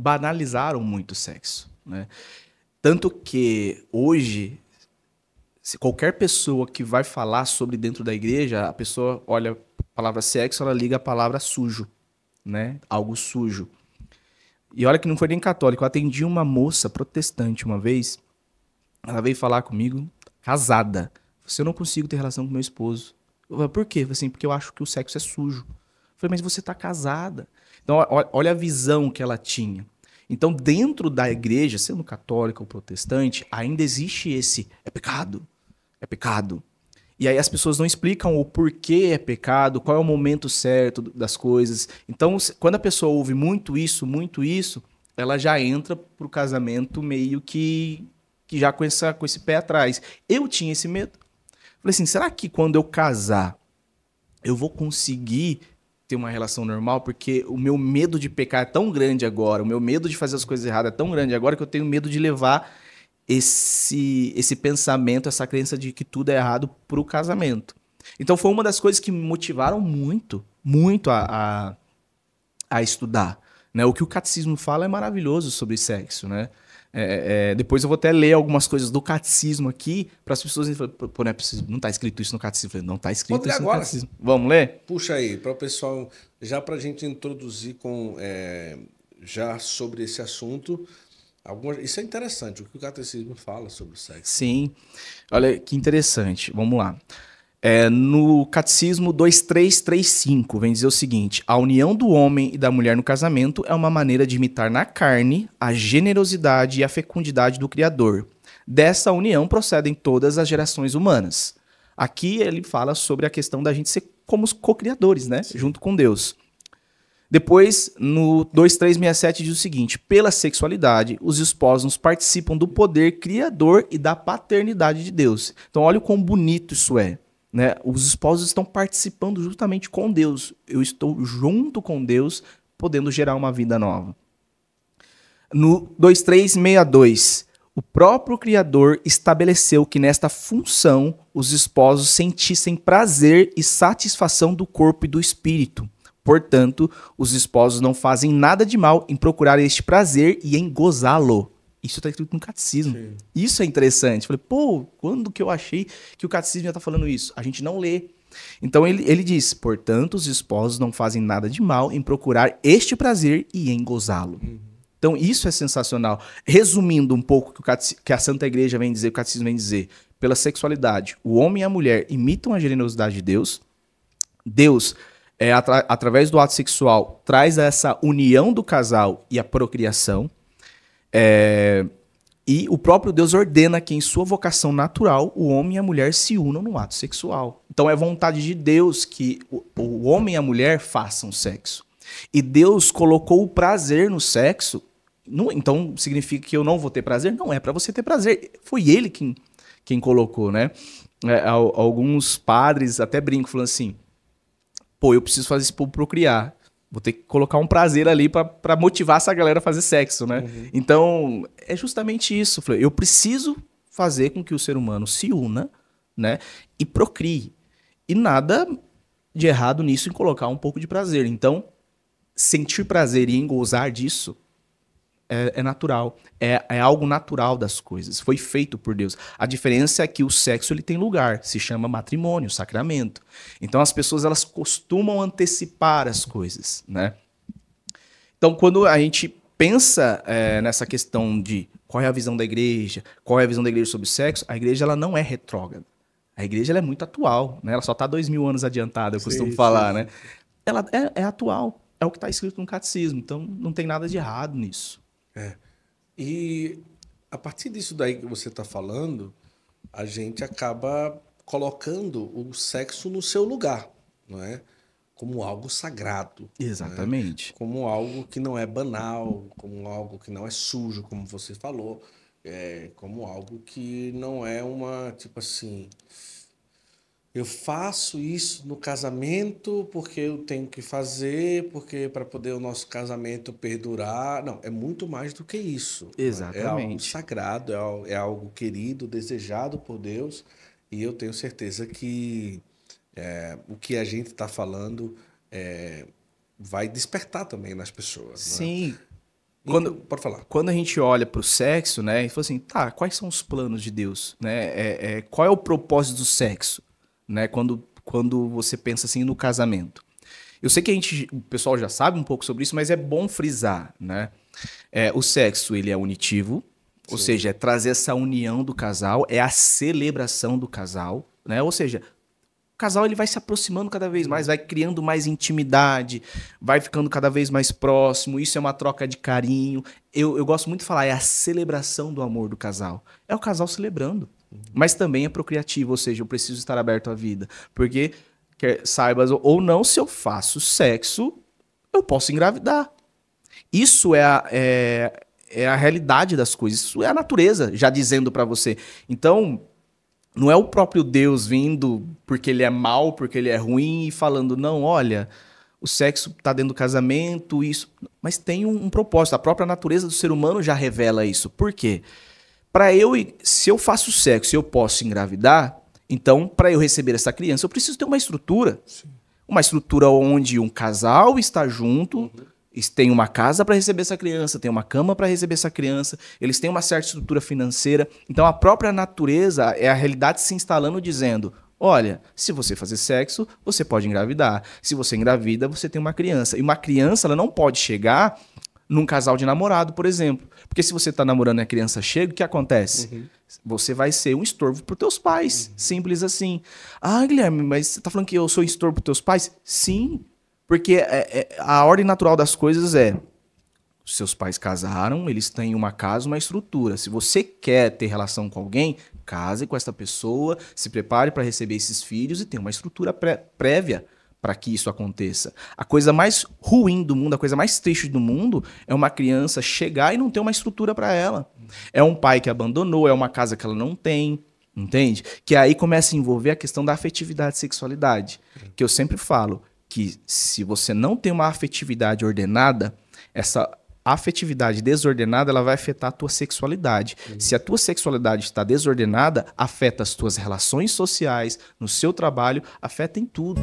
banalizaram muito o sexo. Né? Tanto que hoje, se qualquer pessoa que vai falar sobre dentro da igreja, a pessoa olha a palavra sexo, ela liga a palavra sujo, né? Algo sujo. E olha que não foi nem católico. Eu atendi uma moça protestante uma vez. Ela veio falar comigo, casada. Você não consigo ter relação com meu esposo. Eu falei, por quê? Eu falei assim, porque eu acho que o sexo é sujo. Eu falei, mas você tá casada. Então, olha a visão que ela tinha. Então, dentro da igreja, sendo católica ou protestante, ainda existe esse é pecado, é pecado. E aí as pessoas não explicam o porquê é pecado, qual é o momento certo das coisas. Então, quando a pessoa ouve muito isso, muito isso, ela já entra pro casamento meio que, que já com, essa, com esse pé atrás. Eu tinha esse medo. Falei assim, será que quando eu casar, eu vou conseguir ter uma relação normal, porque o meu medo de pecar é tão grande agora, o meu medo de fazer as coisas erradas é tão grande agora que eu tenho medo de levar esse, esse pensamento, essa crença de que tudo é errado pro casamento. Então foi uma das coisas que me motivaram muito, muito a, a, a estudar. Né? O que o catecismo fala é maravilhoso sobre sexo, né? É, é, é, depois eu vou até ler algumas coisas do catecismo aqui para as pessoas. Pô, não, é preciso, não tá escrito isso no catecismo. Falei, não tá escrito isso agora. no catecismo. Vamos ler? Puxa aí, para o pessoal, já para a gente introduzir com é, já sobre esse assunto. Algumas, isso é interessante, o que o catecismo fala sobre o sexo. Sim. Olha que interessante. Vamos lá. É, no Catecismo 2335, vem dizer o seguinte: a união do homem e da mulher no casamento é uma maneira de imitar na carne a generosidade e a fecundidade do Criador. Dessa união procedem todas as gerações humanas. Aqui ele fala sobre a questão da gente ser como os co-criadores, né? Junto com Deus. Depois, no 2367 diz o seguinte: pela sexualidade, os esposos participam do poder criador e da paternidade de Deus. Então, olha o quão bonito isso é. Né? Os esposos estão participando justamente com Deus. Eu estou junto com Deus, podendo gerar uma vida nova. No 2362, o próprio Criador estabeleceu que nesta função os esposos sentissem prazer e satisfação do corpo e do espírito. Portanto, os esposos não fazem nada de mal em procurar este prazer e em gozá-lo. Isso está escrito no catecismo. Sim. Isso é interessante. Falei, pô, quando que eu achei que o catecismo já está falando isso? A gente não lê. Então ele, ele diz: portanto, os esposos não fazem nada de mal em procurar este prazer e em gozá-lo. Uhum. Então isso é sensacional. Resumindo um pouco que, o que a Santa Igreja vem dizer, o catecismo vem dizer, pela sexualidade, o homem e a mulher imitam a generosidade de Deus. Deus é, atra através do ato sexual, traz essa união do casal e a procriação. É, e o próprio Deus ordena que, em sua vocação natural, o homem e a mulher se unam no ato sexual. Então é vontade de Deus que o, o homem e a mulher façam sexo. E Deus colocou o prazer no sexo. Não, então significa que eu não vou ter prazer? Não é para você ter prazer. Foi ele quem, quem colocou, né? É, alguns padres até brincam, falando assim: pô, eu preciso fazer isso para procriar. Vou ter que colocar um prazer ali para motivar essa galera a fazer sexo, né? Uhum. Então, é justamente isso. Eu preciso fazer com que o ser humano se una, né? E procrie. E nada de errado nisso em colocar um pouco de prazer. Então, sentir prazer e gozar disso é, é natural, é, é, algo natural das coisas, foi feito por Deus. A diferença é que o sexo ele tem lugar, se chama matrimônio, sacramento. Então as pessoas elas costumam antecipar as coisas, né? Então quando a gente pensa é, nessa questão de qual é a visão da igreja, qual é a visão da igreja sobre o sexo, a igreja ela não é retrógrada. A igreja é muito atual, né? Ela só está dois mil anos adiantada, eu costumo sim, falar, sim. né? Ela é, é, atual, é o que está escrito no catecismo, então não tem nada de errado nisso. É. E a partir disso daí que você está falando, a gente acaba colocando o sexo no seu lugar, não é? Como algo sagrado. Né? Exatamente. Né? Como algo que não é banal, como algo que não é sujo, como você falou, é, como algo que não é uma, tipo assim eu faço isso no casamento porque eu tenho que fazer, porque para poder o nosso casamento perdurar. Não, é muito mais do que isso. Exatamente. É algo sagrado, é algo, é algo querido, desejado por Deus. E eu tenho certeza que é, o que a gente está falando é, vai despertar também nas pessoas. Né? Sim. Né? Quando, Pode falar. Quando a gente olha para o sexo, né, e fala assim, tá, quais são os planos de Deus, né? É, é, qual é o propósito do sexo? né? Quando, quando você pensa assim no casamento. Eu sei que a gente, o pessoal já sabe um pouco sobre isso, mas é bom frisar, né? É, o sexo ele é unitivo, Sim. ou seja, é trazer essa união do casal, é a celebração do casal, né? Ou seja, o casal ele vai se aproximando cada vez mais, vai criando mais intimidade, vai ficando cada vez mais próximo. Isso é uma troca de carinho. Eu, eu gosto muito de falar, é a celebração do amor do casal. É o casal celebrando. Mas também é procriativo, ou seja, eu preciso estar aberto à vida. Porque, quer saibas ou não, se eu faço sexo, eu posso engravidar. Isso é a, é, é a realidade das coisas, isso é a natureza já dizendo para você. Então, não é o próprio Deus vindo porque ele é mal, porque ele é ruim e falando, não, olha, o sexo está dentro do casamento, isso. Mas tem um, um propósito, a própria natureza do ser humano já revela isso. Por quê? para eu, se eu faço sexo, eu posso engravidar, então para eu receber essa criança, eu preciso ter uma estrutura. Sim. Uma estrutura onde um casal está junto, uhum. tem uma casa para receber essa criança, tem uma cama para receber essa criança, eles têm uma certa estrutura financeira. Então a própria natureza é a realidade se instalando dizendo: Olha, se você fazer sexo, você pode engravidar. Se você engravida, você tem uma criança. E uma criança, ela não pode chegar num casal de namorado, por exemplo. Porque se você está namorando e a criança chega, o que acontece? Uhum. Você vai ser um estorvo para teus pais. Uhum. Simples assim. Ah, Guilherme, mas você está falando que eu sou um estorvo para teus pais? Sim. Porque é, é, a ordem natural das coisas é. Seus pais casaram, eles têm uma casa, uma estrutura. Se você quer ter relação com alguém, case com essa pessoa, se prepare para receber esses filhos e tenha uma estrutura pré prévia para que isso aconteça. A coisa mais ruim do mundo, a coisa mais triste do mundo é uma criança chegar e não ter uma estrutura para ela. É um pai que abandonou, é uma casa que ela não tem, entende? Que aí começa a envolver a questão da afetividade e sexualidade, que eu sempre falo que se você não tem uma afetividade ordenada, essa a afetividade desordenada ela vai afetar a tua sexualidade. Uhum. Se a tua sexualidade está desordenada, afeta as tuas relações sociais, no seu trabalho, afeta em tudo.